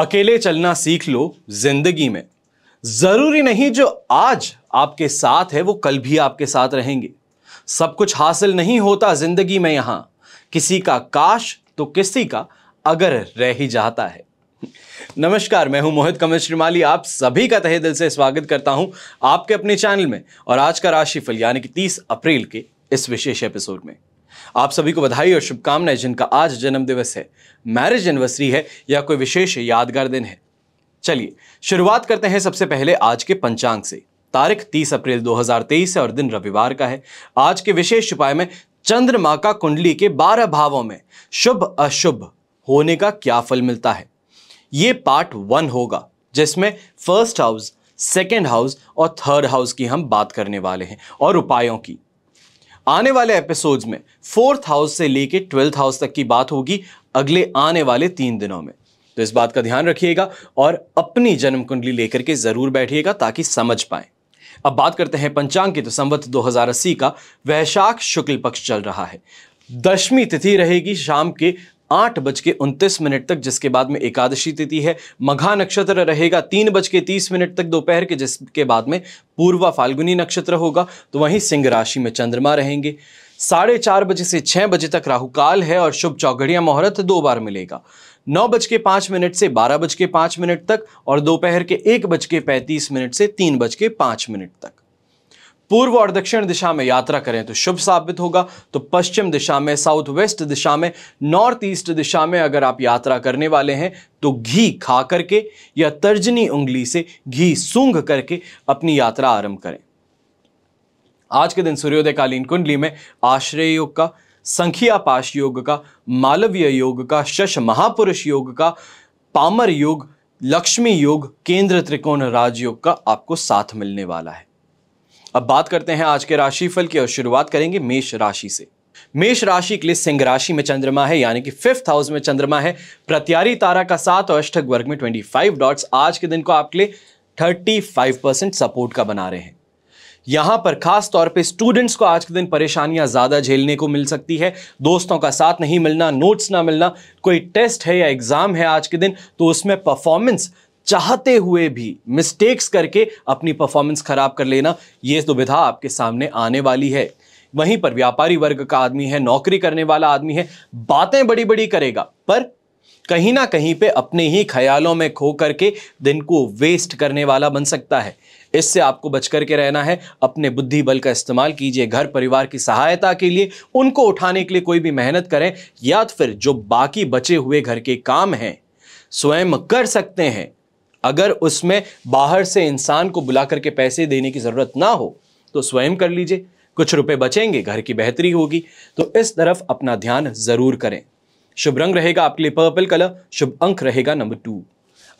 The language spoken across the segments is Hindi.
अकेले चलना सीख लो जिंदगी में जरूरी नहीं जो आज आपके साथ है वो कल भी आपके साथ रहेंगे सब कुछ हासिल नहीं होता जिंदगी में यहां किसी का काश तो किसी का अगर रह ही जाता है नमस्कार मैं हूं मोहित कमल श्रीमाली आप सभी का तहे दिल से स्वागत करता हूं आपके अपने चैनल में और आज का राशिफल यानी कि 30 अप्रैल के इस विशेष एपिसोड में आप सभी को बधाई और शुभकामनाएं जिनका आज जन्म दिवस है मैरिज एनिवर्सरी है या कोई विशेष यादगार दिन है चलिए शुरुआत करते हैं सबसे पहले आज के पंचांग से तारीख 30 अप्रैल 2023 है और दिन रविवार का है आज के विशेष उपाय में चंद्रमा का कुंडली के बारह भावों में शुभ अशुभ होने का क्या फल मिलता है ये पार्ट वन होगा जिसमें फर्स्ट हाउस सेकेंड हाउस और थर्ड हाउस की हम बात करने वाले हैं और उपायों की आने वाले एपिसोड्स में फोर्थ हाउस से लेके ट्वेल्थ हाउस तक की बात होगी अगले आने वाले तीन दिनों में तो इस बात का ध्यान रखिएगा और अपनी जन्म कुंडली लेकर के ज़रूर बैठिएगा ताकि समझ पाए अब बात करते हैं पंचांग की तो संवत दो का वैशाख शुक्ल पक्ष चल रहा है दशमी तिथि रहेगी शाम के आठ बज के उनतीस मिनट तक जिसके बाद में एकादशी तिथि है मघा नक्षत्र रहेगा तीन बज के तीस मिनट तक दोपहर के जिसके बाद में पूर्वा फाल्गुनी नक्षत्र होगा तो वहीं सिंह राशि में चंद्रमा रहेंगे साढ़े चार बजे से छः बजे तक राहुकाल है और शुभ चौघड़िया मुहूर्त दो बार मिलेगा नौ बज के पाँच मिनट से बारह बज के पाँच मिनट तक और दोपहर के एक बज के पैंतीस मिनट से तीन बज के पाँच मिनट तक पूर्व और दक्षिण दिशा में यात्रा करें तो शुभ साबित होगा तो पश्चिम दिशा में साउथ वेस्ट दिशा में नॉर्थ ईस्ट दिशा में अगर आप यात्रा करने वाले हैं तो घी खा करके या तर्जनी उंगली से घी सूंघ करके अपनी यात्रा आरंभ करें आज के दिन सूर्योदय कालीन कुंडली में आश्रय योग का संख्या पाश योग का मालवीय योग का शश महापुरुष योग का पामर योग लक्ष्मी योग केंद्र त्रिकोण राजयोग का आपको साथ मिलने वाला है अब बात करते हैं आज के राशिफल की और शुरुआत करेंगे मेष राशि से मेष राशि के लिए सिंह राशि में चंद्रमा है यानी कि फिफ्थ हाउस में चंद्रमा है प्रत्यारी तारा का सात और अष्टक वर्ग में 25 डॉट्स आज के दिन को आपके लिए 35 परसेंट सपोर्ट का बना रहे हैं यहां पर खास तौर पे स्टूडेंट्स को आज के दिन परेशानियां ज़्यादा झेलने को मिल सकती है दोस्तों का साथ नहीं मिलना नोट्स ना मिलना कोई टेस्ट है या एग्ज़ाम है आज के दिन तो उसमें परफॉर्मेंस चाहते हुए भी मिस्टेक्स करके अपनी परफॉर्मेंस खराब कर लेना ये दुविधा आपके सामने आने वाली है वहीं पर व्यापारी वर्ग का आदमी है नौकरी करने वाला आदमी है बातें बड़ी बड़ी करेगा पर कहीं ना कहीं पे अपने ही ख्यालों में खो करके दिन को वेस्ट करने वाला बन सकता है इससे आपको बच करके रहना है अपने बुद्धि बल का इस्तेमाल कीजिए घर परिवार की सहायता के लिए उनको उठाने के लिए कोई भी मेहनत करें या तो फिर जो बाकी बचे हुए घर के काम हैं स्वयं कर सकते हैं अगर उसमें बाहर से इंसान को बुला करके पैसे देने की ज़रूरत ना हो तो स्वयं कर लीजिए कुछ रुपए बचेंगे घर की बेहतरी होगी तो इस तरफ अपना ध्यान ज़रूर करें शुभ रंग रहेगा आपके लिए पर्पल कलर शुभ अंक रहेगा नंबर टू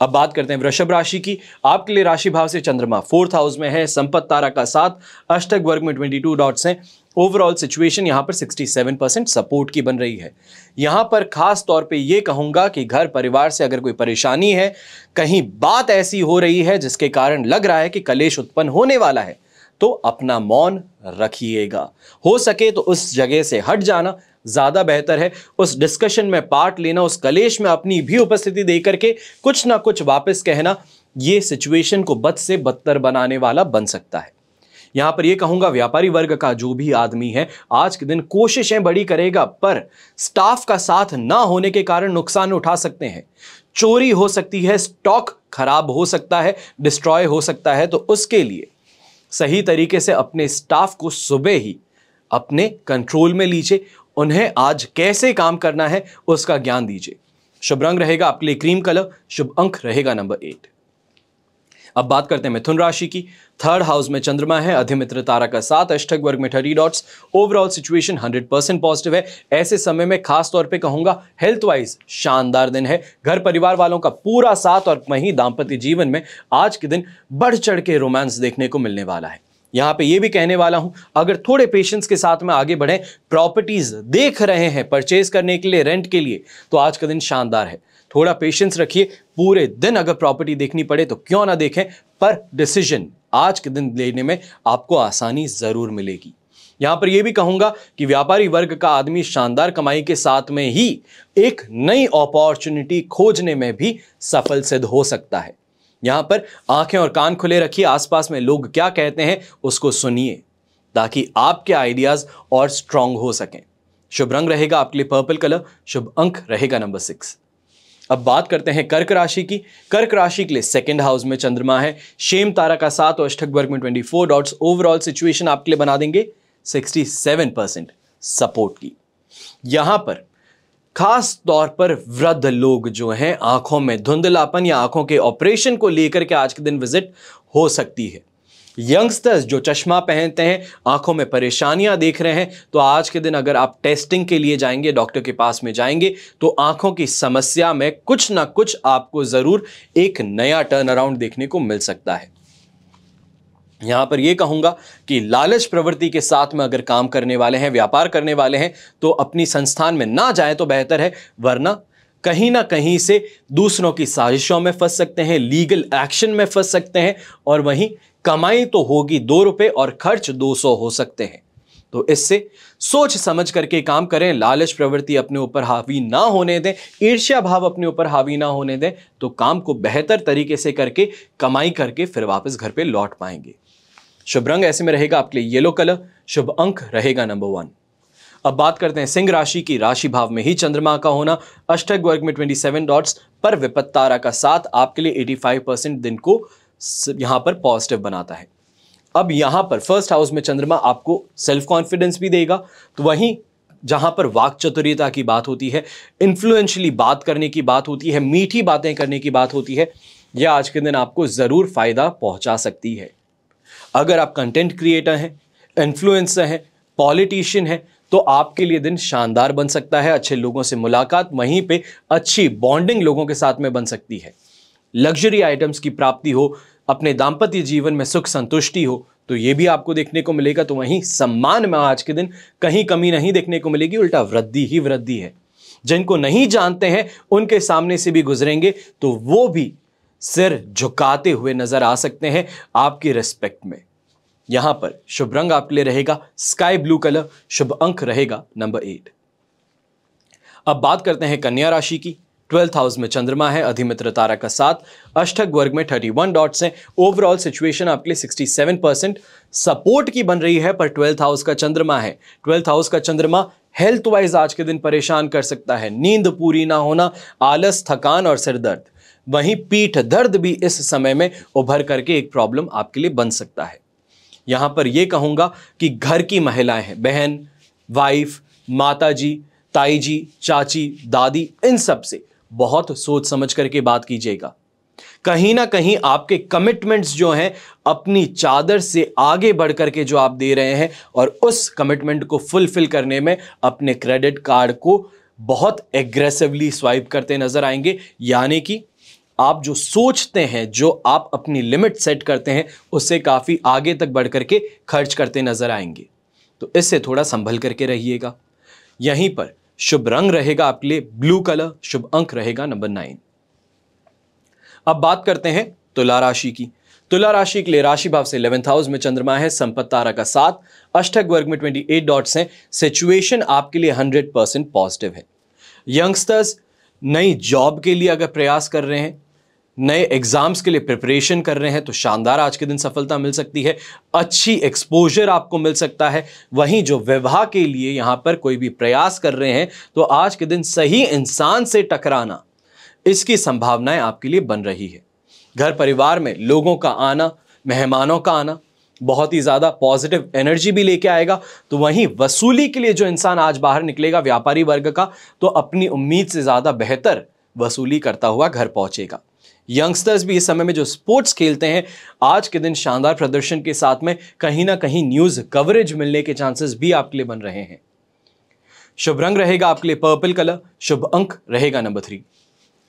अब बात करते हैं वृषभ राशि की आपके लिए राशि भाव से चंद्रमा फोर्थ हाउस में है संपत तारा का साथ अष्टक वर्ग में ट्वेंटी टू डॉट्स हैं ओवरऑल सिचुएशन यहाँ पर 67 परसेंट सपोर्ट की बन रही है यहाँ पर खास तौर पे ये कहूँगा कि घर परिवार से अगर कोई परेशानी है कहीं बात ऐसी हो रही है जिसके कारण लग रहा है कि कलेश उत्पन्न होने वाला है तो अपना मौन रखिएगा हो सके तो उस जगह से हट जाना ज़्यादा बेहतर है उस डिस्कशन में पार्ट लेना उस कलेश में अपनी भी उपस्थिति दे करके कुछ ना कुछ वापस कहना ये सिचुएशन को बद से बदतर बनाने वाला बन सकता है यहां पर यह कहूंगा व्यापारी वर्ग का जो भी आदमी है आज के दिन कोशिशें बड़ी करेगा पर स्टाफ का साथ ना होने के कारण नुकसान उठा सकते हैं चोरी हो सकती है स्टॉक खराब हो सकता है डिस्ट्रॉय हो सकता है तो उसके लिए सही तरीके से अपने स्टाफ को सुबह ही अपने कंट्रोल में लीजिए उन्हें आज कैसे काम करना है उसका ज्ञान दीजिए शुभ रंग रहेगा आपके लिए क्रीम कलर शुभ अंक रहेगा नंबर एट अब बात करते हैं मिथुन राशि की थर्ड हाउस में चंद्रमा है अधिमित्र तारा का साथ अष्टक वर्ग में thirty dots overall situation 100 percent positive है ऐसे समय में खास तौर पे कहूंगा हेल्थ वाइज शानदार दिन है घर परिवार वालों का पूरा साथ और वहीं दाम्पत्य जीवन में आज के दिन बढ़ चढ़ के रोमांस देखने को मिलने वाला है यहाँ पे ये भी कहने वाला हूँ अगर थोड़े पेशेंस के साथ में आगे बढ़ें प्रॉपर्टीज़ देख रहे हैं परचेज करने के लिए रेंट के लिए तो आज का दिन शानदार है थोड़ा पेशेंस रखिए पूरे दिन अगर प्रॉपर्टी देखनी पड़े तो क्यों ना देखें पर डिसीजन आज के दिन लेने में आपको आसानी ज़रूर मिलेगी यहां पर यह भी कहूंगा कि व्यापारी वर्ग का आदमी शानदार कमाई के साथ में ही एक नई अपॉर्चुनिटी खोजने में भी सफल सिद्ध हो सकता है यहां पर आंखें और कान खुले रखिए आसपास में लोग क्या कहते हैं उसको सुनिए ताकि आपके आइडियाज और स्ट्रांग हो सकें शुभ रंग रहेगा आपके लिए पर्पल कलर शुभ अंक रहेगा नंबर सिक्स अब बात करते हैं कर्क राशि की कर्क राशि के लिए सेकंड हाउस में चंद्रमा है शेम तारा का सात और अष्टक वर्ग में 24 डॉट्स ओवरऑल सिचुएशन आपके लिए बना देंगे 67 परसेंट सपोर्ट की यहां पर खास तौर पर वृद्ध लोग जो हैं आंखों में धुंधलापन या आंखों के ऑपरेशन को लेकर के आज के दिन विजिट हो सकती है यंगस्टर्स जो चश्मा पहनते हैं आंखों में परेशानियां देख रहे हैं तो आज के दिन अगर आप टेस्टिंग के लिए जाएंगे डॉक्टर के पास में जाएंगे तो आंखों की समस्या में कुछ ना कुछ आपको ज़रूर एक नया टर्न अराउंड देखने को मिल सकता है यहां पर यह कहूंगा कि लालच प्रवृत्ति के साथ में अगर काम करने वाले हैं व्यापार करने वाले हैं तो अपनी संस्थान में ना जाए तो बेहतर है वरना कहीं ना कहीं से दूसरों की साजिशों में फंस सकते हैं लीगल एक्शन में फंस सकते हैं और वहीं कमाई तो होगी दो रुपए और खर्च दो सौ हो सकते हैं तो इससे सोच समझ करके काम करें लालच प्रवृत्ति अपने ऊपर हावी ना होने दें ईर्ष्या भाव अपने ऊपर हावी ना होने दें तो काम को बेहतर तरीके से करके कमाई करके फिर वापस घर पे लौट पाएंगे शुभ रंग ऐसे में रहेगा आपके लिए येलो कलर शुभ अंक रहेगा नंबर वन अब बात करते हैं सिंह राशि की राशि भाव में ही चंद्रमा का होना अष्टक वर्ग में 27 डॉट्स पर विपत्तारा का साथ आपके लिए 85 परसेंट दिन को यहाँ पर पॉजिटिव बनाता है अब यहाँ पर फर्स्ट हाउस में चंद्रमा आपको सेल्फ कॉन्फिडेंस भी देगा तो वहीं जहाँ पर वाक चतुर्यता की बात होती है इन्फ्लुएंशली बात करने की बात होती है मीठी बातें करने की बात होती है यह आज के दिन आपको ज़रूर फ़ायदा पहुँचा सकती है अगर आप कंटेंट क्रिएटर हैं इन्फ्लुएंसर हैं पॉलिटिशियन हैं तो आपके लिए दिन शानदार बन सकता है अच्छे लोगों से मुलाकात वहीं पे अच्छी बॉन्डिंग लोगों के साथ में बन सकती है लग्जरी आइटम्स की प्राप्ति हो अपने दाम्पत्य जीवन में सुख संतुष्टि हो तो ये भी आपको देखने को मिलेगा तो वहीं सम्मान में आज के दिन कहीं कमी नहीं देखने को मिलेगी उल्टा वृद्धि ही वृद्धि है जिनको नहीं जानते हैं उनके सामने से भी गुजरेंगे तो वो भी सिर झुकाते हुए नजर आ सकते हैं आपकी रिस्पेक्ट में यहां पर शुभ रंग आपके लिए रहेगा स्काई ब्लू कलर शुभ अंक रहेगा नंबर एट अब बात करते हैं कन्या राशि की ट्वेल्थ हाउस में चंद्रमा है अधिमित्र तारा का साथ अष्टक वर्ग में थर्टी वन डॉट्स हैं ओवरऑल सिचुएशन आपके लिए सिक्सटी सेवन परसेंट सपोर्ट की बन रही है पर ट्वेल्थ हाउस का चंद्रमा है ट्वेल्थ हाउस का चंद्रमा हेल्थ वाइज आज के दिन परेशान कर सकता है नींद पूरी ना होना आलस थकान और सिरदर्द वहीं पीठ दर्द भी इस समय में उभर करके एक प्रॉब्लम आपके लिए बन सकता है यहाँ पर यह कहूँगा कि घर की महिलाएं हैं बहन वाइफ माता जी ताई जी चाची दादी इन सब से बहुत सोच समझ करके बात कीजिएगा कहीं ना कहीं आपके कमिटमेंट्स जो हैं अपनी चादर से आगे बढ़ करके जो आप दे रहे हैं और उस कमिटमेंट को फुलफिल करने में अपने क्रेडिट कार्ड को बहुत एग्रेसिवली स्वाइप करते नजर आएंगे यानी कि आप जो सोचते हैं जो आप अपनी लिमिट सेट करते हैं उससे काफ़ी आगे तक बढ़ करके खर्च करते नजर आएंगे तो इससे थोड़ा संभल करके रहिएगा यहीं पर शुभ रंग रहेगा आपके लिए ब्लू कलर शुभ अंक रहेगा नंबर नाइन अब बात करते हैं तुला राशि की तुला राशि के लिए राशि भाव से इलेवेंथ हाउस में चंद्रमा है संपत तारा का सात अष्टक वर्ग में ट्वेंटी एट डॉट्स हैं सिचुएशन आपके लिए हंड्रेड परसेंट पॉजिटिव है यंगस्टर्स नई जॉब के लिए अगर प्रयास कर रहे हैं नए एग्जाम्स के लिए प्रिपरेशन कर रहे हैं तो शानदार आज के दिन सफलता मिल सकती है अच्छी एक्सपोजर आपको मिल सकता है वहीं जो विवाह के लिए यहाँ पर कोई भी प्रयास कर रहे हैं तो आज के दिन सही इंसान से टकराना इसकी संभावनाएं आपके लिए बन रही है घर परिवार में लोगों का आना मेहमानों का आना बहुत ही ज़्यादा पॉजिटिव एनर्जी भी लेके आएगा तो वहीं वसूली के लिए जो इंसान आज बाहर निकलेगा व्यापारी वर्ग का तो अपनी उम्मीद से ज़्यादा बेहतर वसूली करता हुआ घर पहुंचेगा यंगस्टर्स भी इस समय में जो स्पोर्ट्स खेलते हैं आज के दिन शानदार प्रदर्शन के साथ में कहीं ना कहीं न्यूज़ कवरेज मिलने के चांसेस भी आपके लिए बन रहे हैं शुभ रंग रहेगा आपके लिए पर्पल कलर शुभ अंक रहेगा नंबर थ्री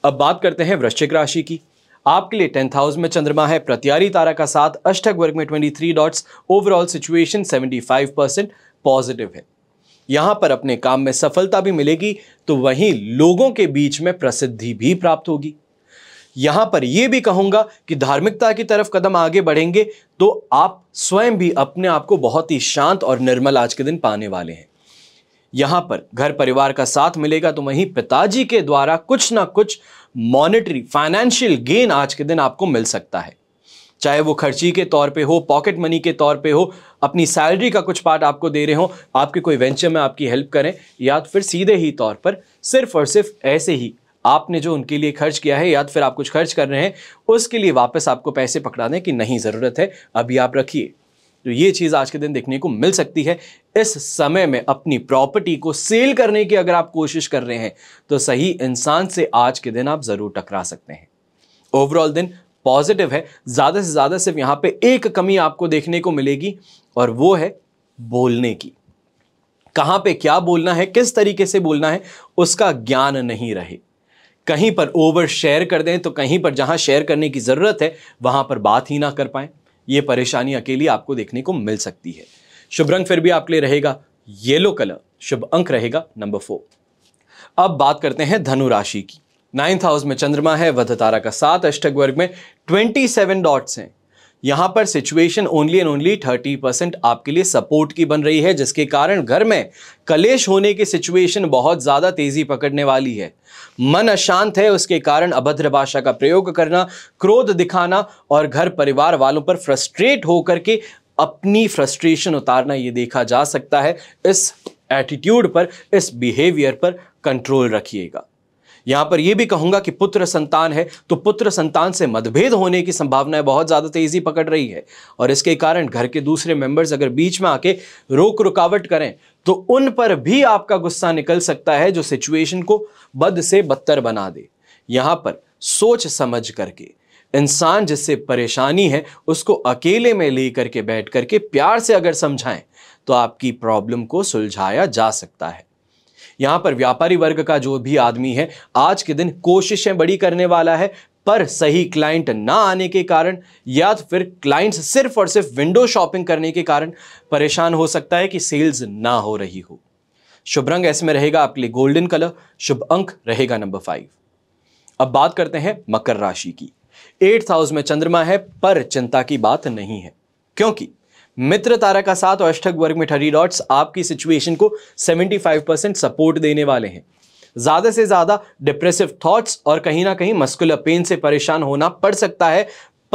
अब बात करते हैं वृश्चिक राशि की आपके लिए टेंथ हाउस में चंद्रमा है प्रत्यारी तारा का साथ अष्टक वर्ग में twenty three dots overall situation seventy five percent positive है यहां पर अपने काम में सफलता भी मिलेगी तो वहीं लोगों के बीच में प्रसिद्धि भी प्राप्त होगी यहां पर यह भी कहूंगा कि धार्मिकता की तरफ कदम आगे बढ़ेंगे तो आप स्वयं भी अपने आप को बहुत ही शांत और निर्मल आज के दिन पाने वाले हैं यहां पर घर परिवार का साथ मिलेगा तो वहीं पिताजी के द्वारा कुछ ना कुछ मॉनेटरी फाइनेंशियल गेन आज के दिन आपको मिल सकता है चाहे वो खर्ची के तौर पे हो पॉकेट मनी के तौर पे हो अपनी सैलरी का कुछ पार्ट आपको दे रहे हो आपके कोई वेंचर में आपकी हेल्प करें या तो फिर सीधे ही तौर पर सिर्फ और सिर्फ ऐसे ही आपने जो उनके लिए खर्च किया है या तो फिर आप कुछ खर्च कर रहे हैं उसके लिए वापस आपको पैसे पकड़ाने की नहीं ज़रूरत है अभी आप रखिए तो ये चीज़ आज के दिन देखने को मिल सकती है इस समय में अपनी प्रॉपर्टी को सेल करने की अगर आप कोशिश कर रहे हैं तो सही इंसान से आज के दिन आप ज़रूर टकरा सकते हैं ओवरऑल दिन पॉजिटिव है ज़्यादा से ज़्यादा सिर्फ यहाँ पे एक कमी आपको देखने को मिलेगी और वो है बोलने की कहाँ पे क्या बोलना है किस तरीके से बोलना है उसका ज्ञान नहीं रहे कहीं पर ओवर शेयर कर दें तो कहीं पर जहां शेयर करने की ज़रूरत है वहां पर बात ही ना कर पाए ये परेशानी अकेली आपको देखने को मिल सकती है शुभ रंग फिर भी आपके लिए रहेगा येलो कलर शुभ अंक रहेगा नंबर फोर अब बात करते हैं धनु राशि की नाइन्थ हाउस में चंद्रमा है वध तारा का सात अष्टक वर्ग में ट्वेंटी सेवन डॉट्स हैं यहाँ पर situation only and only thirty percent आपके लिए सपोर्ट की बन रही है जिसके कारण घर में कलेश होने की सिचुएशन बहुत ज़्यादा तेज़ी पकड़ने वाली है मन अशांत है उसके कारण अभद्र भाषा का प्रयोग करना क्रोध दिखाना और घर परिवार वालों पर फ्रस्ट्रेट होकर के अपनी फ्रस्ट्रेशन उतारना ये देखा जा सकता है इस एटीट्यूड पर इस बिहेवियर पर कंट्रोल रखिएगा यहां पर यह भी कहूंगा कि पुत्र संतान है तो पुत्र संतान से मतभेद होने की संभावनाएं बहुत ज़्यादा तेज़ी पकड़ रही है और इसके कारण घर के दूसरे मेंबर्स अगर बीच में आके रोक रुकावट करें तो उन पर भी आपका गुस्सा निकल सकता है जो सिचुएशन को बद से बदतर बना दे यहाँ पर सोच समझ करके इंसान जिससे परेशानी है उसको अकेले में ले करके बैठ करके प्यार से अगर समझाएं तो आपकी प्रॉब्लम को सुलझाया जा सकता है यहां पर व्यापारी वर्ग का जो भी आदमी है आज के दिन कोशिशें बड़ी करने वाला है पर सही क्लाइंट ना आने के कारण या तो फिर क्लाइंट्स सिर्फ और सिर्फ विंडो शॉपिंग करने के कारण परेशान हो सकता है कि सेल्स ना हो रही हो शुभ रंग ऐसे में रहेगा आपके लिए गोल्डन कलर शुभ अंक रहेगा नंबर फाइव अब बात करते हैं मकर राशि की एट्थ हाउस में चंद्रमा है पर चिंता की बात नहीं है क्योंकि मित्र तारा का साथ और अष्टक वर्ग में थर्टी डॉट्स आपकी सिचुएशन को 75 परसेंट सपोर्ट देने वाले हैं ज़्यादा से ज़्यादा डिप्रेसिव थॉट्स और कहीं ना कहीं मस्कुलर पेन से परेशान होना पड़ सकता है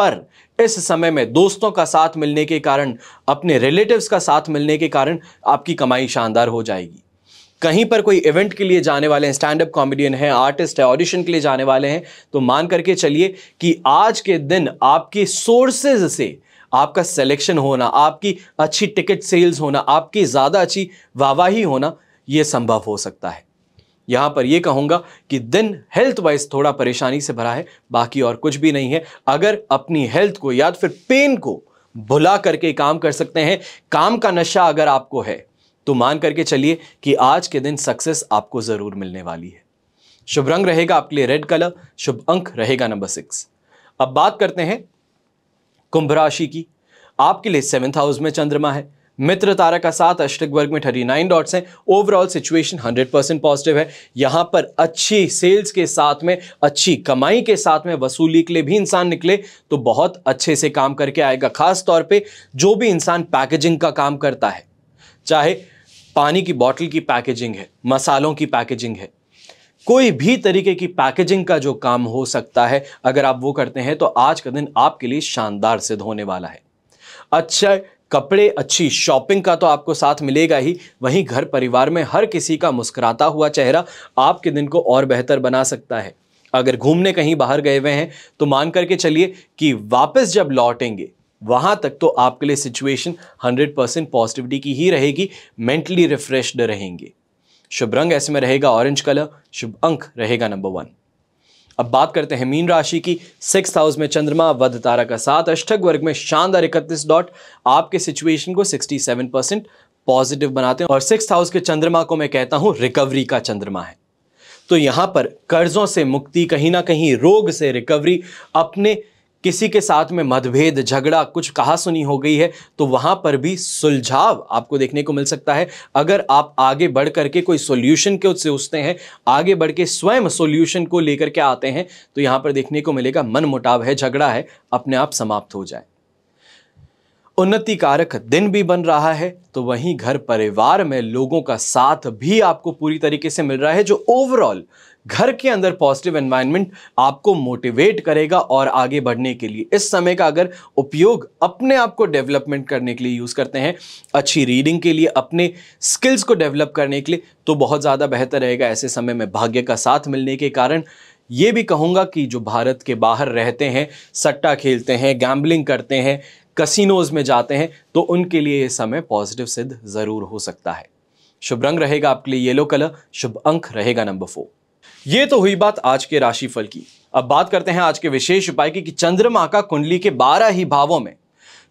पर इस समय में दोस्तों का साथ मिलने के कारण अपने रिलेटिव्स का साथ मिलने के कारण आपकी कमाई शानदार हो जाएगी कहीं पर कोई इवेंट के लिए जाने वाले हैं स्टैंड अप कॉमेडियन है आर्टिस्ट है ऑडिशन के लिए जाने वाले हैं तो मान करके चलिए कि आज के दिन आपके सोर्सेज से आपका सेलेक्शन होना आपकी अच्छी टिकट सेल्स होना आपकी ज़्यादा अच्छी वाहवाही होना ये संभव हो सकता है यहाँ पर ये कहूँगा कि दिन हेल्थ वाइज थोड़ा परेशानी से भरा है बाकी और कुछ भी नहीं है अगर अपनी हेल्थ को या फिर पेन को भुला करके काम कर सकते हैं काम का नशा अगर आपको है तो मान करके चलिए कि आज के दिन सक्सेस आपको ज़रूर मिलने वाली है शुभ रंग रहेगा आपके लिए रेड कलर शुभ अंक रहेगा नंबर सिक्स अब बात करते हैं कुंभ राशि की आपके लिए सेवन्थ हाउस में चंद्रमा है मित्र तारा का साथ अष्टक वर्ग में थर्टी नाइन डॉट्स हैं overall situation hundred percent positive है यहाँ पर अच्छी सेल्स के साथ में अच्छी कमाई के साथ में वसूली के लिए भी इंसान निकले तो बहुत अच्छे से काम करके आएगा खास तौर पे जो भी इंसान पैकेजिंग का काम करता है चाहे पानी की बॉटल की पैकेजिंग है मसालों की पैकेजिंग है कोई भी तरीके की पैकेजिंग का जो काम हो सकता है अगर आप वो करते हैं तो आज का दिन आपके लिए शानदार सिद्ध होने वाला है अच्छा कपड़े अच्छी शॉपिंग का तो आपको साथ मिलेगा ही वहीं घर परिवार में हर किसी का मुस्कुराता हुआ चेहरा आपके दिन को और बेहतर बना सकता है अगर घूमने कहीं बाहर गए हुए हैं तो मान करके चलिए कि वापस जब लौटेंगे वहां तक तो आपके लिए सिचुएशन 100 परसेंट पॉजिटिविटी की ही रहेगी मेंटली रिफ्रेश्ड रहेंगे शुभ रंग ऐसे में रहेगा ऑरेंज कलर शुभ अंक रहेगा नंबर वन अब बात करते हैं मीन राशि की सिक्स हाउस में चंद्रमा वध तारा का साथ अष्टक वर्ग में शानदार इकतीस डॉट आपके सिचुएशन को 67 परसेंट पॉजिटिव बनाते हैं और सिक्स हाउस के चंद्रमा को मैं कहता हूं रिकवरी का चंद्रमा है तो यहां पर कर्जों से मुक्ति कहीं ना कहीं रोग से रिकवरी अपने किसी के साथ में मतभेद झगड़ा कुछ कहा सुनी हो गई है तो वहां पर भी सुलझाव आपको देखने को मिल सकता है अगर आप आगे बढ़ करके कोई सोल्यूशन के सोचते हैं आगे बढ़ के स्वयं सोल्यूशन को लेकर के आते हैं तो यहां पर देखने को मिलेगा मन मुटाव है झगड़ा है अपने आप समाप्त हो जाए उन्नति कारक दिन भी बन रहा है तो वहीं घर परिवार में लोगों का साथ भी आपको पूरी तरीके से मिल रहा है जो ओवरऑल घर के अंदर पॉजिटिव एनवायरनमेंट आपको मोटिवेट करेगा और आगे बढ़ने के लिए इस समय का अगर उपयोग अपने आप को डेवलपमेंट करने के लिए यूज़ करते हैं अच्छी रीडिंग के लिए अपने स्किल्स को डेवलप करने के लिए तो बहुत ज़्यादा बेहतर रहेगा ऐसे समय में भाग्य का साथ मिलने के कारण ये भी कहूँगा कि जो भारत के बाहर रहते हैं सट्टा खेलते हैं गैम्बलिंग करते हैं कसिनोज में जाते हैं तो उनके लिए ये समय पॉजिटिव सिद्ध ज़रूर हो सकता है शुभ रंग रहेगा आपके लिए येलो कलर शुभ अंक रहेगा नंबर फोर ये तो हुई बात आज के राशिफल की अब बात करते हैं आज के विशेष उपाय की कि चंद्रमा का कुंडली के बारह ही भावों में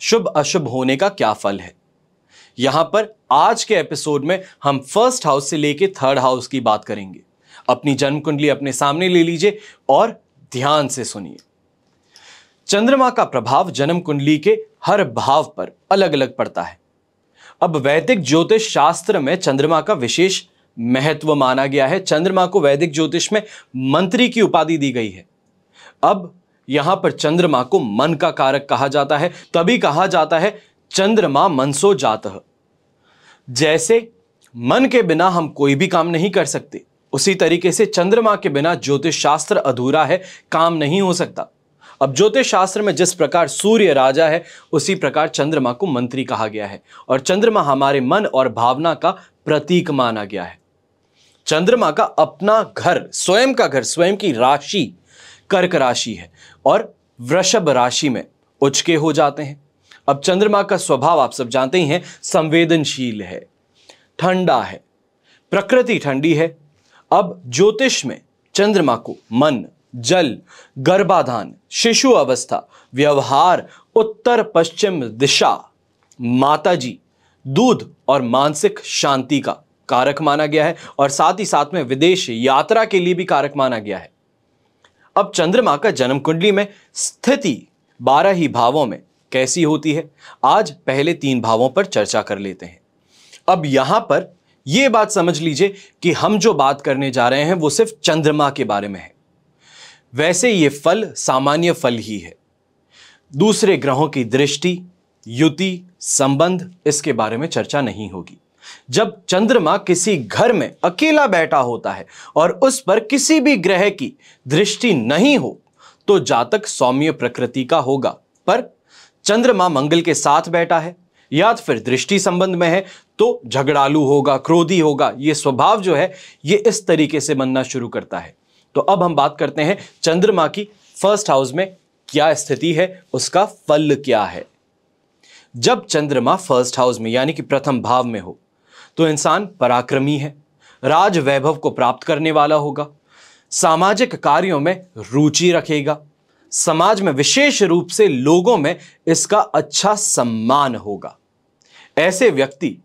शुभ अशुभ होने का क्या फल है यहां पर आज के एपिसोड में हम फर्स्ट हाउस से लेकर थर्ड हाउस की बात करेंगे अपनी जन्म कुंडली अपने सामने ले लीजिए और ध्यान से सुनिए चंद्रमा का प्रभाव जन्म कुंडली के हर भाव पर अलग अलग पड़ता है अब वैदिक ज्योतिष शास्त्र में चंद्रमा का विशेष महत्व माना गया है चंद्रमा को वैदिक ज्योतिष में मंत्री की उपाधि दी गई है अब यहां पर चंद्रमा को मन का कारक कहा जाता है तभी कहा जाता है चंद्रमा मनसो जात जैसे मन के बिना हम कोई भी काम नहीं कर सकते उसी तरीके से चंद्रमा के बिना ज्योतिष शास्त्र अधूरा है काम नहीं हो सकता अब ज्योतिष शास्त्र में जिस प्रकार सूर्य राजा है उसी प्रकार चंद्रमा को मंत्री कहा गया है और चंद्रमा हमारे मन और भावना का प्रतीक माना गया है चंद्रमा का अपना घर स्वयं का घर स्वयं की राशि कर्क राशि है और वृषभ राशि में उचके हो जाते हैं अब चंद्रमा का स्वभाव आप सब जानते ही हैं संवेदनशील है ठंडा है प्रकृति ठंडी है अब ज्योतिष में चंद्रमा को मन जल गर्भाधान शिशु अवस्था व्यवहार उत्तर पश्चिम दिशा माताजी दूध और मानसिक शांति का कारक माना गया है और साथ ही साथ में विदेश यात्रा के लिए भी कारक माना गया है अब चंद्रमा का जन्म कुंडली में स्थिति बारह ही भावों में कैसी होती है आज पहले तीन भावों पर चर्चा कर लेते हैं अब यहां पर यह बात समझ लीजिए कि हम जो बात करने जा रहे हैं वो सिर्फ चंद्रमा के बारे में है वैसे ये फल सामान्य फल ही है दूसरे ग्रहों की दृष्टि युति संबंध इसके बारे में चर्चा नहीं होगी जब चंद्रमा किसी घर में अकेला बैठा होता है और उस पर किसी भी ग्रह की दृष्टि नहीं हो तो जातक सौम्य प्रकृति का होगा पर चंद्रमा मंगल के साथ बैठा है या तो फिर दृष्टि संबंध में है तो झगड़ालू होगा क्रोधी होगा ये स्वभाव जो है ये इस तरीके से बनना शुरू करता है तो अब हम बात करते हैं चंद्रमा की फर्स्ट हाउस में क्या स्थिति है उसका फल क्या है जब चंद्रमा फर्स्ट हाउस में यानी कि प्रथम भाव में हो तो इंसान पराक्रमी है राज वैभव को प्राप्त करने वाला होगा सामाजिक कार्यों में रुचि रखेगा समाज में विशेष रूप से लोगों में इसका अच्छा सम्मान होगा ऐसे व्यक्ति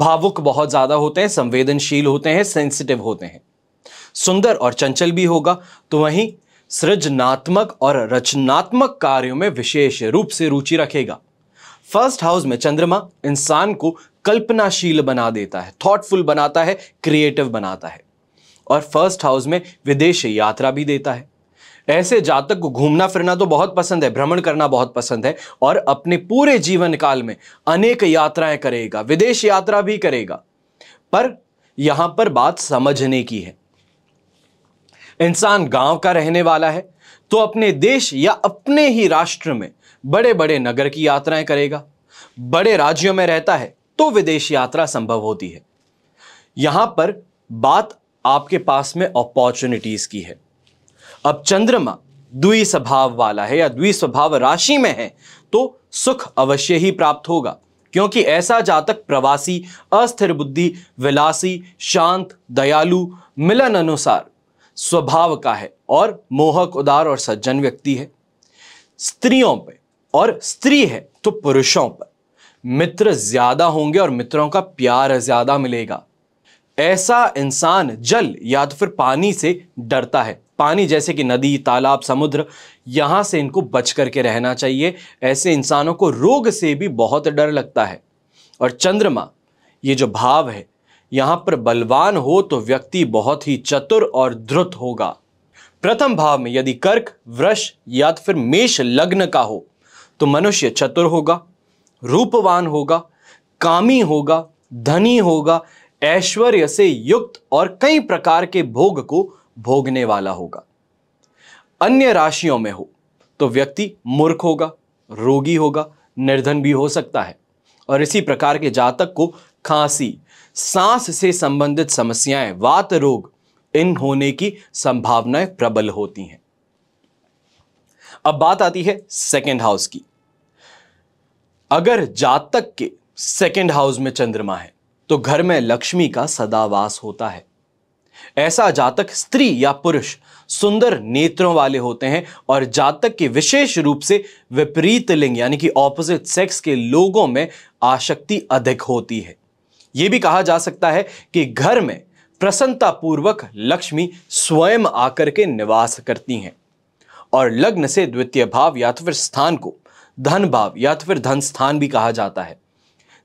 भावुक बहुत ज़्यादा होते हैं संवेदनशील होते हैं सेंसिटिव होते हैं सुंदर और चंचल भी होगा तो वहीं सृजनात्मक और रचनात्मक कार्यों में विशेष रूप से रुचि रखेगा फर्स्ट हाउस में चंद्रमा इंसान को कल्पनाशील बना देता है थॉटफुल बनाता है क्रिएटिव बनाता है और फर्स्ट हाउस में विदेश यात्रा भी देता है ऐसे जातक को घूमना फिरना तो बहुत पसंद है भ्रमण करना बहुत पसंद है और अपने पूरे जीवन काल में अनेक यात्राएं करेगा विदेश यात्रा भी करेगा पर यहां पर बात समझने की है इंसान गांव का रहने वाला है तो अपने देश या अपने ही राष्ट्र में बड़े बड़े नगर की यात्राएं करेगा बड़े राज्यों में रहता है तो विदेश यात्रा संभव होती है यहां पर बात आपके पास में अपॉर्चुनिटीज की है अब चंद्रमा द्वि स्वभाव वाला है या द्वि स्वभाव राशि में है तो सुख अवश्य ही प्राप्त होगा क्योंकि ऐसा जातक प्रवासी अस्थिर बुद्धि विलासी शांत दयालु मिलन अनुसार स्वभाव का है और मोहक उदार और सज्जन व्यक्ति है स्त्रियों पे और स्त्री है तो पुरुषों पर मित्र ज्यादा होंगे और मित्रों का प्यार ज्यादा मिलेगा ऐसा इंसान जल या तो फिर पानी से डरता है पानी जैसे कि नदी तालाब समुद्र यहां से इनको बच करके रहना चाहिए ऐसे इंसानों को रोग से भी बहुत डर लगता है और चंद्रमा ये जो भाव है यहां पर बलवान हो तो व्यक्ति बहुत ही चतुर और द्रुत होगा प्रथम भाव में यदि कर्क वृष या तो फिर मेष लग्न का हो तो मनुष्य चतुर होगा रूपवान होगा कामी होगा धनी होगा ऐश्वर्य से युक्त और कई प्रकार के भोग को भोगने वाला होगा अन्य राशियों में हो तो व्यक्ति मूर्ख होगा रोगी होगा निर्धन भी हो सकता है और इसी प्रकार के जातक को खांसी सांस से संबंधित समस्याएं वात रोग इन होने की संभावनाएं प्रबल होती हैं अब बात आती है सेकेंड हाउस की अगर जातक के सेकेंड हाउस में चंद्रमा है तो घर में लक्ष्मी का सदावास होता है ऐसा जातक स्त्री या पुरुष सुंदर नेत्रों वाले होते हैं और जातक के विशेष रूप से विपरीत लिंग यानी कि ऑपोजिट सेक्स के लोगों में आशक्ति अधिक होती है यह भी कहा जा सकता है कि घर में प्रसन्नतापूर्वक लक्ष्मी स्वयं आकर के निवास करती हैं और लग्न से द्वितीय भाव या तो फिर स्थान को धन भाव या तो फिर धन स्थान भी कहा जाता है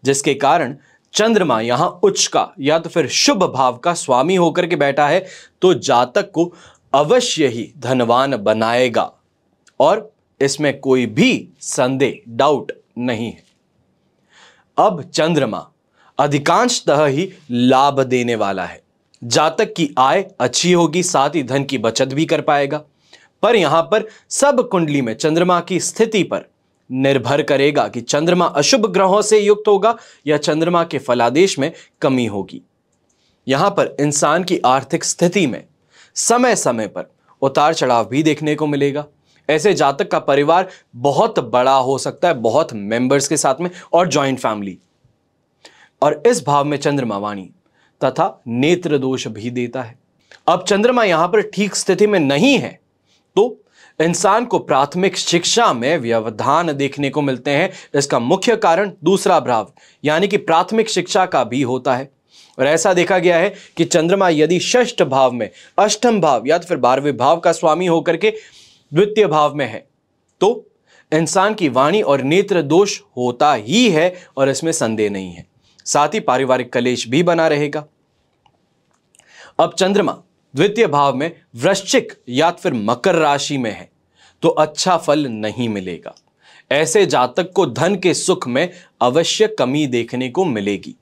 जिसके कारण चंद्रमा यहां उच्च का या तो फिर शुभ भाव का स्वामी होकर के बैठा है तो जातक को अवश्य ही धनवान बनाएगा और इसमें कोई भी संदेह डाउट नहीं है अब चंद्रमा अधिकांशतः ही लाभ देने वाला है जातक की आय अच्छी होगी साथ ही धन की बचत भी कर पाएगा पर यहां पर सब कुंडली में चंद्रमा की स्थिति पर निर्भर करेगा कि चंद्रमा अशुभ ग्रहों से युक्त होगा या चंद्रमा के फलादेश में कमी होगी यहां पर इंसान की आर्थिक स्थिति में समय समय पर उतार चढ़ाव भी देखने को मिलेगा ऐसे जातक का परिवार बहुत बड़ा हो सकता है बहुत मेंबर्स के साथ में और जॉइंट फैमिली और इस भाव में चंद्रमा वाणी तथा नेत्र दोष भी देता है अब चंद्रमा यहां पर ठीक स्थिति में नहीं है तो इंसान को प्राथमिक शिक्षा में व्यवधान देखने को मिलते हैं इसका मुख्य कारण दूसरा भ्राव यानी कि प्राथमिक शिक्षा का भी होता है और ऐसा देखा गया है कि चंद्रमा यदि षष्ठ भाव में अष्टम भाव या तो फिर बारहवें भाव का स्वामी होकर के द्वितीय भाव में है तो इंसान की वाणी और नेत्र दोष होता ही है और इसमें संदेह नहीं है साथ ही पारिवारिक कलेश भी बना रहेगा अब चंद्रमा द्वितीय भाव में वृश्चिक या फिर मकर राशि में है तो अच्छा फल नहीं मिलेगा ऐसे जातक को धन के सुख में अवश्य कमी देखने को मिलेगी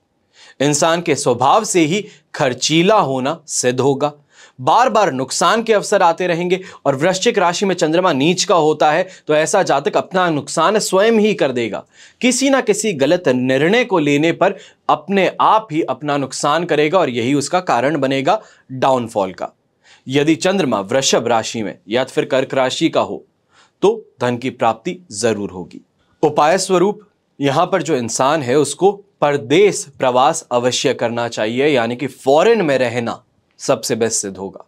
इंसान के स्वभाव से ही खर्चीला होना सिद्ध होगा बार बार नुकसान के अवसर आते रहेंगे और वृश्चिक राशि में चंद्रमा नीच का होता है तो ऐसा जातक अपना नुकसान स्वयं ही कर देगा किसी ना किसी गलत निर्णय को लेने पर अपने आप ही अपना नुकसान करेगा और यही उसका कारण बनेगा डाउनफॉल का यदि चंद्रमा वृषभ राशि में या फिर कर्क राशि का हो तो धन की प्राप्ति जरूर होगी उपाय स्वरूप यहां पर जो इंसान है उसको परदेश प्रवास अवश्य करना चाहिए यानी कि फॉरेन में रहना सबसे बेस्ट सिद्ध होगा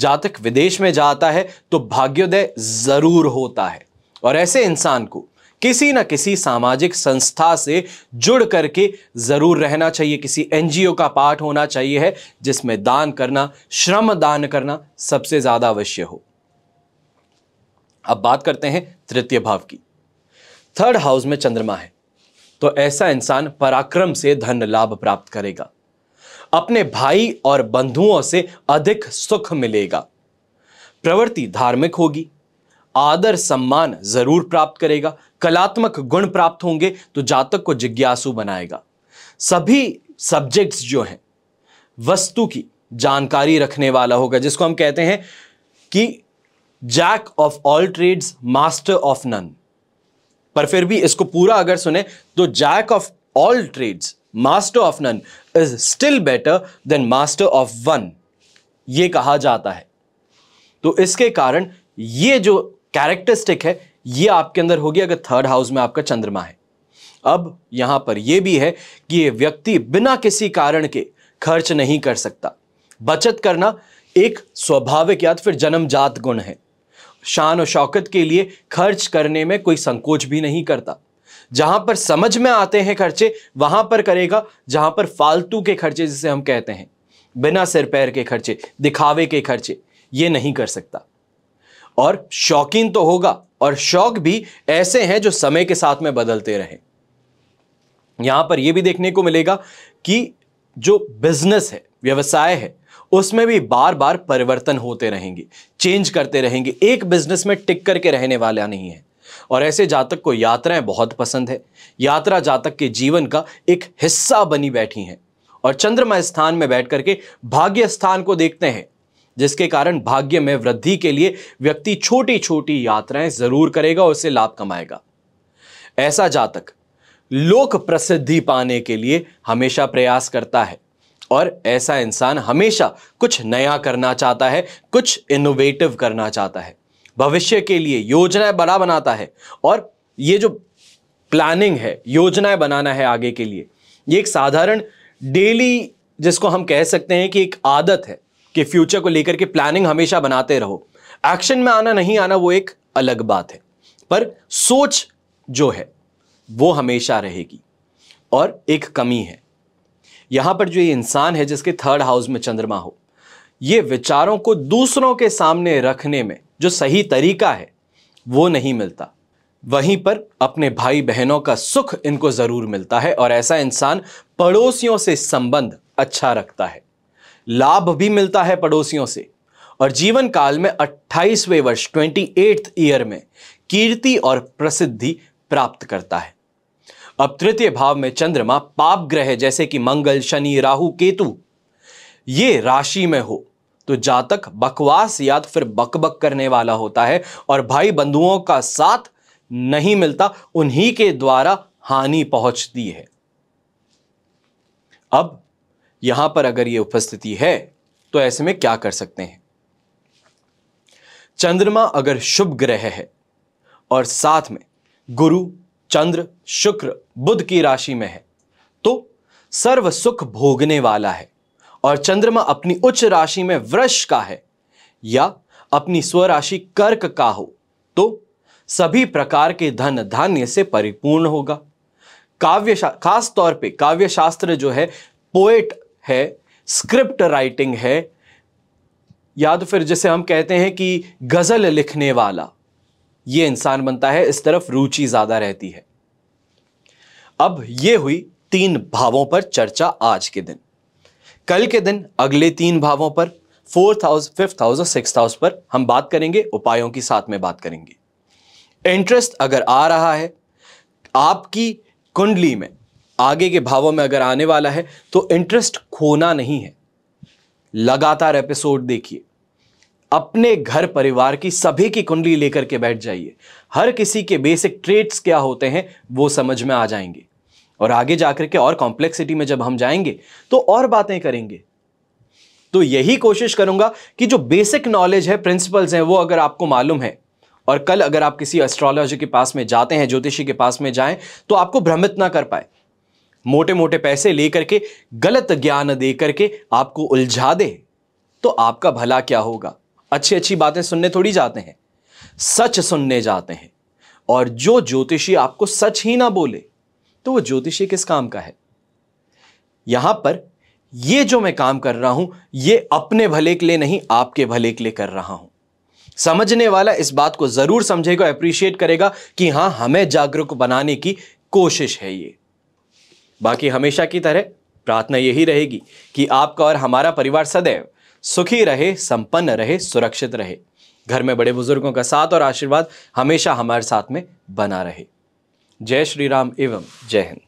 जातक विदेश में जाता है तो भाग्योदय जरूर होता है और ऐसे इंसान को किसी ना किसी सामाजिक संस्था से जुड़ करके ज़रूर रहना चाहिए किसी एनजीओ का पाठ होना चाहिए है जिसमें दान करना श्रम दान करना सबसे ज़्यादा अवश्य हो अब बात करते हैं तृतीय भाव की थर्ड हाउस में चंद्रमा है तो ऐसा इंसान पराक्रम से धन लाभ प्राप्त करेगा अपने भाई और बंधुओं से अधिक सुख मिलेगा प्रवृत्ति धार्मिक होगी आदर सम्मान जरूर प्राप्त करेगा कलात्मक गुण प्राप्त होंगे तो जातक को जिज्ञासु बनाएगा सभी सब्जेक्ट्स जो हैं वस्तु की जानकारी रखने वाला होगा जिसको हम कहते हैं कि jack of all trades master of none पर फिर भी इसको पूरा अगर सुने तो jack of all trades master of none is still better than master of one ये कहा जाता है तो इसके कारण ये जो कैरेक्टरिस्टिक है ये आपके अंदर होगी अगर थर्ड हाउस में आपका चंद्रमा है अब यहां पर यह भी है कि ये व्यक्ति बिना किसी कारण के खर्च नहीं कर सकता बचत करना एक स्वाभाविक या तो फिर जन्मजात गुण है शान और शौकत के लिए खर्च करने में कोई संकोच भी नहीं करता जहां पर समझ में आते हैं खर्चे वहां पर करेगा जहां पर फालतू के खर्चे जिसे हम कहते हैं बिना सिर पैर के खर्चे दिखावे के खर्चे ये नहीं कर सकता और शौकीन तो होगा और शौक भी ऐसे हैं जो समय के साथ में बदलते रहे यहां पर यह भी देखने को मिलेगा कि जो बिजनेस है व्यवसाय है उसमें भी बार बार परिवर्तन होते रहेंगे चेंज करते रहेंगे एक बिजनेस में टिक करके रहने वाला नहीं है और ऐसे जातक को यात्राएं बहुत पसंद है यात्रा जातक के जीवन का एक हिस्सा बनी बैठी हैं और चंद्रमा स्थान में बैठ करके भाग्य स्थान को देखते हैं जिसके कारण भाग्य में वृद्धि के लिए व्यक्ति छोटी छोटी यात्राएं जरूर करेगा और उससे लाभ कमाएगा ऐसा जातक लोक प्रसिद्धि पाने के लिए हमेशा प्रयास करता है और ऐसा इंसान हमेशा कुछ नया करना चाहता है कुछ इनोवेटिव करना चाहता है भविष्य के लिए योजनाएं बड़ा बनाता है और ये जो प्लानिंग है योजनाएं बनाना है आगे के लिए ये एक साधारण डेली जिसको हम कह सकते हैं कि एक आदत है कि फ्यूचर को लेकर के प्लानिंग हमेशा बनाते रहो एक्शन में आना नहीं आना वो एक अलग बात है पर सोच जो है वो हमेशा रहेगी और एक कमी है यहाँ पर जो ये इंसान है जिसके थर्ड हाउस में चंद्रमा हो ये विचारों को दूसरों के सामने रखने में जो सही तरीका है वो नहीं मिलता वहीं पर अपने भाई बहनों का सुख इनको ज़रूर मिलता है और ऐसा इंसान पड़ोसियों से संबंध अच्छा रखता है लाभ भी मिलता है पड़ोसियों से और जीवन काल में 28वें वर्ष ट्वेंटी ईयर में कीर्ति और प्रसिद्धि प्राप्त करता है अब तृतीय भाव में चंद्रमा पाप ग्रह जैसे कि मंगल शनि राहु केतु ये राशि में हो तो जातक बकवास या तो फिर बकबक करने वाला होता है और भाई बंधुओं का साथ नहीं मिलता उन्हीं के द्वारा हानि पहुंचती है अब यहां पर अगर यह उपस्थिति है तो ऐसे में क्या कर सकते हैं चंद्रमा अगर शुभ ग्रह है और साथ में गुरु चंद्र शुक्र बुध की राशि में है तो सर्व सुख भोगने वाला है और चंद्रमा अपनी उच्च राशि में वृष का है या अपनी स्वराशि कर्क का हो तो सभी प्रकार के धन धान्य से परिपूर्ण होगा काव्य खास तौर पे काव्य शास्त्र जो है पोएट है स्क्रिप्ट राइटिंग है या तो फिर जैसे हम कहते हैं कि गज़ल लिखने वाला ये इंसान बनता है इस तरफ रुचि ज़्यादा रहती है अब ये हुई तीन भावों पर चर्चा आज के दिन कल के दिन अगले तीन भावों पर फोर्थ हाउस फिफ्थ हाउस और सिक्स हाउस पर हम बात करेंगे उपायों की साथ में बात करेंगे इंटरेस्ट अगर आ रहा है आपकी कुंडली में आगे के भावों में अगर आने वाला है तो इंटरेस्ट खोना नहीं है लगातार एपिसोड देखिए अपने घर परिवार की सभी की कुंडली लेकर के बैठ जाइए हर किसी के बेसिक ट्रेट्स क्या होते हैं वो समझ में आ जाएंगे और आगे जाकर के और कॉम्प्लेक्सिटी में जब हम जाएंगे तो और बातें करेंगे तो यही कोशिश करूंगा कि जो बेसिक नॉलेज है प्रिंसिपल्स हैं वो अगर आपको मालूम है और कल अगर आप किसी एस्ट्रोलॉजी के पास में जाते हैं ज्योतिषी के पास में जाएं तो आपको भ्रमित ना कर पाए मोटे मोटे पैसे लेकर के गलत ज्ञान दे करके आपको उलझा दे तो आपका भला क्या होगा अच्छी अच्छी बातें सुनने थोड़ी जाते हैं सच सुनने जाते हैं और जो ज्योतिषी आपको सच ही ना बोले तो वो ज्योतिषी किस काम का है यहां पर ये जो मैं काम कर रहा हूं ये अपने भले के लिए नहीं आपके भले के लिए कर रहा हूं समझने वाला इस बात को जरूर समझेगा अप्रिशिएट करेगा कि हां हमें जागरूक बनाने की कोशिश है ये बाकी हमेशा की तरह प्रार्थना यही रहेगी कि आपका और हमारा परिवार सदैव सुखी रहे संपन्न रहे सुरक्षित रहे घर में बड़े बुजुर्गों का साथ और आशीर्वाद हमेशा हमारे साथ में बना रहे जय श्री राम एवं जय हिंद